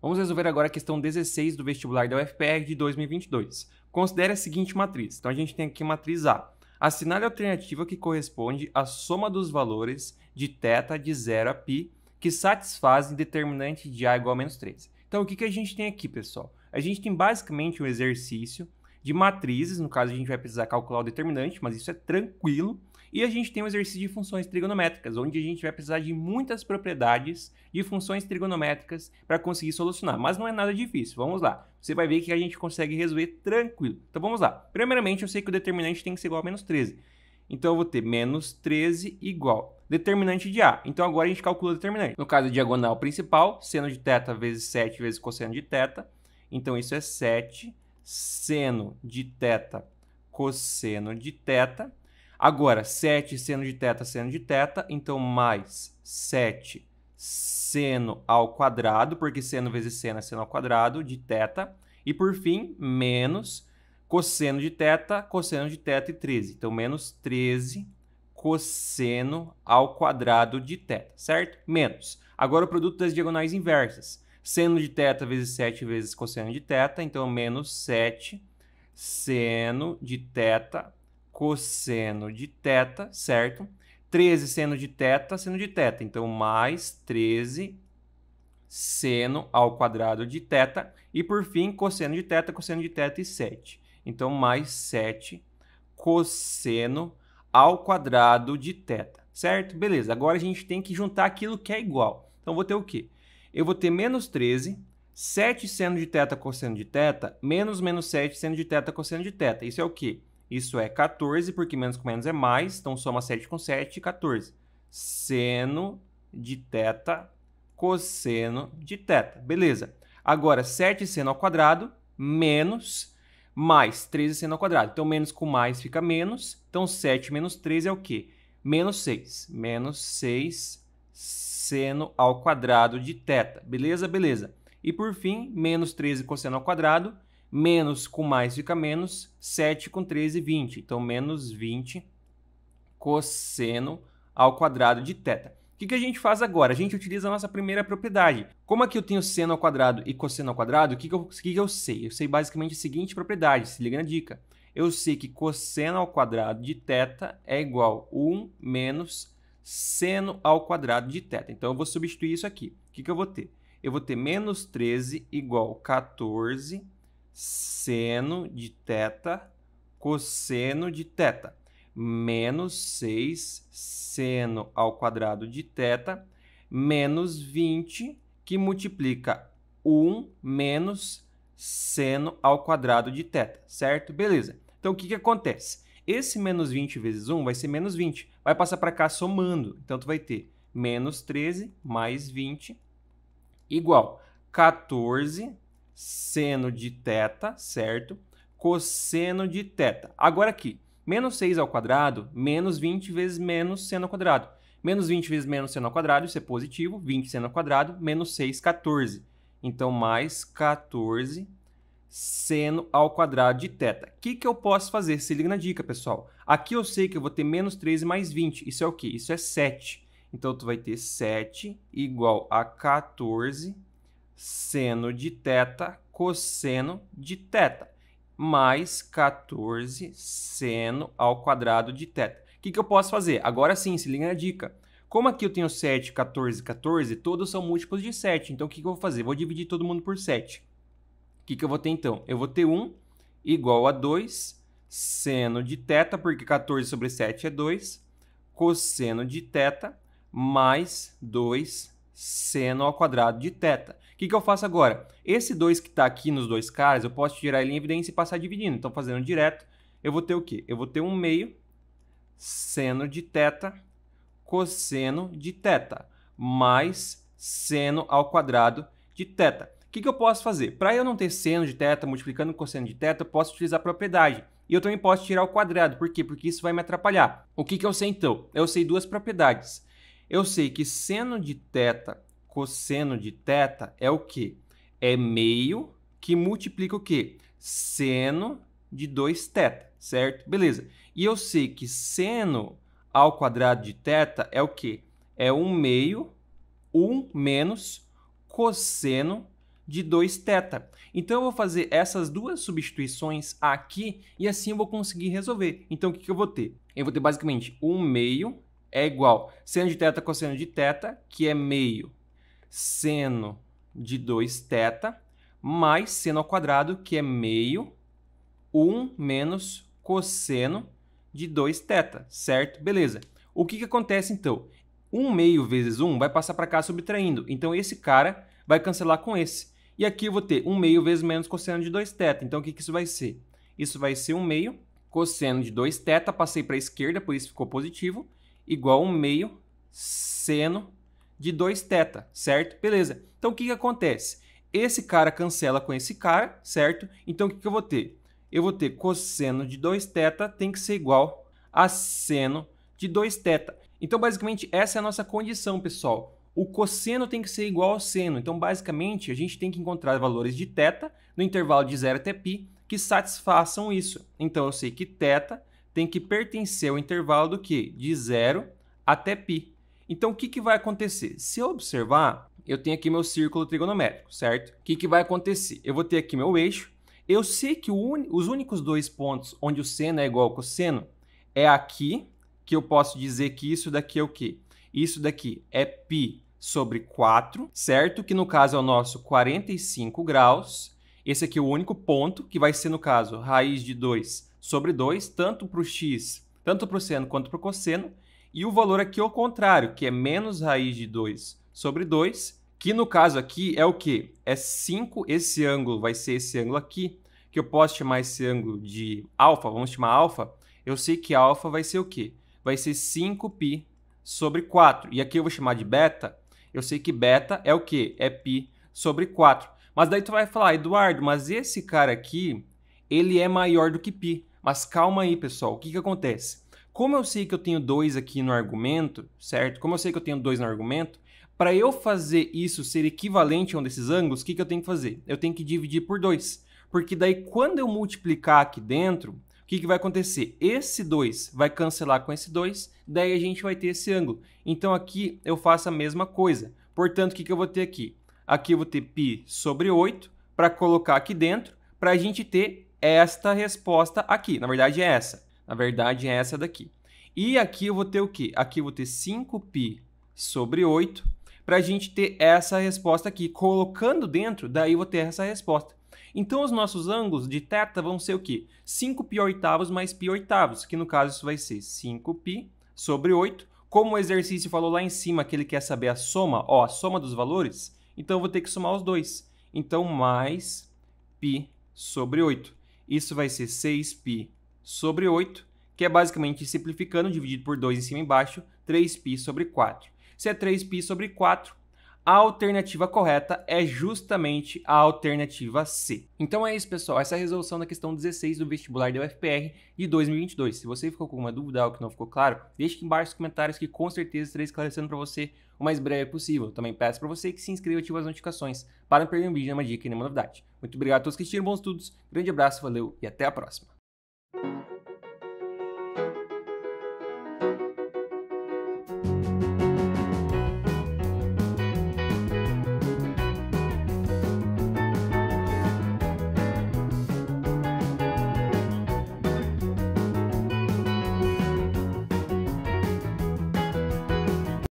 Vamos resolver agora a questão 16 do vestibular da UFPR de 2022. Considere a seguinte matriz. Então a gente tem aqui matriz A. Assinale a alternativa que corresponde à soma dos valores de θ de 0 a π que satisfazem determinante de A igual a menos 3. Então o que, que a gente tem aqui, pessoal? A gente tem basicamente um exercício de matrizes, no caso a gente vai precisar calcular o determinante, mas isso é tranquilo. E a gente tem o um exercício de funções trigonométricas, onde a gente vai precisar de muitas propriedades de funções trigonométricas para conseguir solucionar. Mas não é nada difícil, vamos lá. Você vai ver que a gente consegue resolver tranquilo. Então vamos lá. Primeiramente, eu sei que o determinante tem que ser igual a menos 13. Então eu vou ter menos 13 igual determinante de A. Então agora a gente calcula o determinante. No caso, a diagonal principal, seno de θ vezes 7 vezes cosseno de θ. Então isso é 7 seno de θ cosseno de θ Agora, 7 seno de teta seno de teta então mais 7 seno ao quadrado, porque seno vezes seno é seno ao quadrado, de teta E, por fim, menos cosseno de teta cosseno de teta e 13. Então, menos 13 cosseno ao quadrado de teta certo? Menos. Agora, o produto das diagonais inversas. Seno de teta vezes 7 vezes cosseno de teta então, menos 7 seno de teta cosseno de teta, certo? 13 seno de teta, seno de teta. Então, mais 13 seno ao quadrado de teta. E, por fim, cosseno de teta, cosseno de teta e 7. Então, mais 7 cosseno ao quadrado de teta, certo? Beleza, agora a gente tem que juntar aquilo que é igual. Então, vou ter o quê? Eu vou ter menos 13, 7 seno de teta, cosseno de teta, menos menos 7 seno de teta, cosseno de teta. Isso é o quê? Isso é 14, porque menos com menos é mais, então soma 7 com 7, 14. Seno de teta cosseno de teta. Beleza. Agora, 7 seno ao quadrado menos mais 13 seno ao quadrado. Então, menos com mais fica menos. Então, 7 menos 13 é o quê? Menos 6. Menos 6 seno ao quadrado de teta. Beleza? Beleza. E, por fim, menos 13 cosseno ao quadrado Menos com mais fica menos, 7 com 13, 20. Então, menos 20 cosseno ao quadrado de teta O que, que a gente faz agora? A gente utiliza a nossa primeira propriedade. Como aqui eu tenho seno ao quadrado e cosseno ao quadrado, o que, que, eu, que, que eu sei? Eu sei basicamente a seguinte propriedade, se liga na dica. Eu sei que cosseno ao quadrado de teta é igual a 1 menos seno ao quadrado de teta Então, eu vou substituir isso aqui. O que, que eu vou ter? Eu vou ter menos 13 igual a 14 seno de teta, cosseno de teta, menos 6 seno ao quadrado de teta, menos 20, que multiplica 1 menos seno ao quadrado de teta, certo? Beleza. Então, o que, que acontece? Esse menos 20 vezes 1 vai ser menos 20. Vai passar para cá somando. Então, tu vai ter menos 13 mais 20 igual 14 seno de teta, certo? Cosseno de teta. Agora aqui, menos 6 ao quadrado, menos 20 vezes menos seno ao quadrado. Menos 20 vezes menos seno ao quadrado, isso é positivo, 20 seno ao quadrado, menos 6, 14. Então, mais 14 seno ao quadrado de teta. O que, que eu posso fazer? Se liga na dica, pessoal. Aqui eu sei que eu vou ter menos 13 mais 20. Isso é o quê? Isso é 7. Então, tu vai ter 7 igual a 14 seno de teta, cosseno de teta, mais 14 seno ao quadrado de teta. O que, que eu posso fazer? Agora sim, se liga na dica. Como aqui eu tenho 7, 14, 14, todos são múltiplos de 7. Então, o que, que eu vou fazer? Vou dividir todo mundo por 7. O que, que eu vou ter, então? Eu vou ter 1 igual a 2 seno de teta, porque 14 sobre 7 é 2, cosseno de teta mais 2 seno ao quadrado de teta. O que, que eu faço agora? Esse 2 que está aqui nos dois caras, eu posso tirar ele em evidência e passar dividindo. Então, fazendo direto, eu vou ter o quê? Eu vou ter 1 um meio seno de teta, cosseno de teta, mais seno ao quadrado de teta. O que, que eu posso fazer? Para eu não ter seno de teta multiplicando cosseno de teta, eu posso utilizar a propriedade. E eu também posso tirar o quadrado. Por quê? Porque isso vai me atrapalhar. O que, que eu sei, então? Eu sei duas propriedades eu sei que seno de teta, cosseno de teta é o quê? É meio que multiplica o quê? Seno de 2 teta, certo? Beleza. E eu sei que seno ao quadrado de teta é o quê? É 1 um meio, 1 um menos cosseno de 2 teta. Então, eu vou fazer essas duas substituições aqui e assim eu vou conseguir resolver. Então, o que, que eu vou ter? Eu vou ter basicamente 1 meio é igual seno de teta cosseno de teta, que é meio seno de 2 teta, mais seno ao quadrado, que é meio 1 um menos cosseno de 2 teta, certo? Beleza. O que, que acontece, então? 1 um meio vezes 1 um vai passar para cá subtraindo. Então, esse cara vai cancelar com esse. E aqui eu vou ter 1 meio vezes menos cosseno de 2 teta. Então, o que, que isso vai ser? Isso vai ser 1 meio cosseno de 2 teta, passei para a esquerda, por isso ficou positivo, igual a 1 meio seno de 2 θ, certo? Beleza. Então, o que, que acontece? Esse cara cancela com esse cara, certo? Então, o que, que eu vou ter? Eu vou ter cosseno de 2 θ tem que ser igual a seno de 2 θ. Então, basicamente, essa é a nossa condição, pessoal. O cosseno tem que ser igual ao seno. Então, basicamente, a gente tem que encontrar valores de θ no intervalo de 0 até π que satisfaçam isso. Então, eu sei que θ tem que pertencer ao intervalo do que? De zero até π. Então, o que, que vai acontecer? Se eu observar, eu tenho aqui meu círculo trigonométrico, certo? O que, que vai acontecer? Eu vou ter aqui meu eixo. Eu sei que un... os únicos dois pontos onde o seno é igual ao cosseno é aqui, que eu posso dizer que isso daqui é o quê? Isso daqui é π sobre 4, certo? Que no caso é o nosso 45 graus. Esse aqui é o único ponto, que vai ser, no caso, raiz de 2 sobre 2, tanto para o x, tanto para o seno quanto para o cosseno, e o valor aqui é o contrário, que é menos raiz de 2 sobre 2, que no caso aqui é o quê? É 5, esse ângulo vai ser esse ângulo aqui, que eu posso chamar esse ângulo de alfa, vamos chamar alfa, eu sei que alfa vai ser o quê? Vai ser 5π sobre 4. E aqui eu vou chamar de beta, eu sei que beta é o quê? É π sobre 4. Mas daí tu vai falar, ah, Eduardo, mas esse cara aqui, ele é maior do que π. Mas calma aí, pessoal, o que, que acontece? Como eu sei que eu tenho dois aqui no argumento, certo? Como eu sei que eu tenho dois no argumento, para eu fazer isso ser equivalente a um desses ângulos, o que, que eu tenho que fazer? Eu tenho que dividir por 2. Porque daí, quando eu multiplicar aqui dentro, o que, que vai acontecer? Esse 2 vai cancelar com esse 2, daí a gente vai ter esse ângulo. Então, aqui eu faço a mesma coisa. Portanto, o que, que eu vou ter aqui? Aqui eu vou ter π sobre 8 para colocar aqui dentro, para a gente ter esta resposta aqui. Na verdade, é essa. Na verdade, é essa daqui. E aqui eu vou ter o quê? Aqui eu vou ter 5π sobre 8 para a gente ter essa resposta aqui. Colocando dentro, daí eu vou ter essa resposta. Então, os nossos ângulos de θ vão ser o quê? 5π oitavos mais π oitavos, que no caso isso vai ser 5π sobre 8. Como o exercício falou lá em cima que ele quer saber a soma, ó, a soma dos valores, então eu vou ter que somar os dois. Então, mais π sobre 8 isso vai ser 6π sobre 8, que é basicamente simplificando, dividido por 2 em cima e embaixo, 3π sobre 4. Se é 3π sobre 4, a alternativa correta é justamente a alternativa C. Então é isso, pessoal. Essa é a resolução da questão 16 do vestibular da UFPR de 2022. Se você ficou com alguma dúvida, ou que não ficou claro, deixe aqui embaixo nos comentários que com certeza estarei esclarecendo para você o mais breve possível. Também peço para você que se inscreva e ative as notificações para não perder um vídeo, nenhuma dica e nenhuma novidade. Muito obrigado a todos que assistiram, bons estudos, grande abraço, valeu e até a próxima.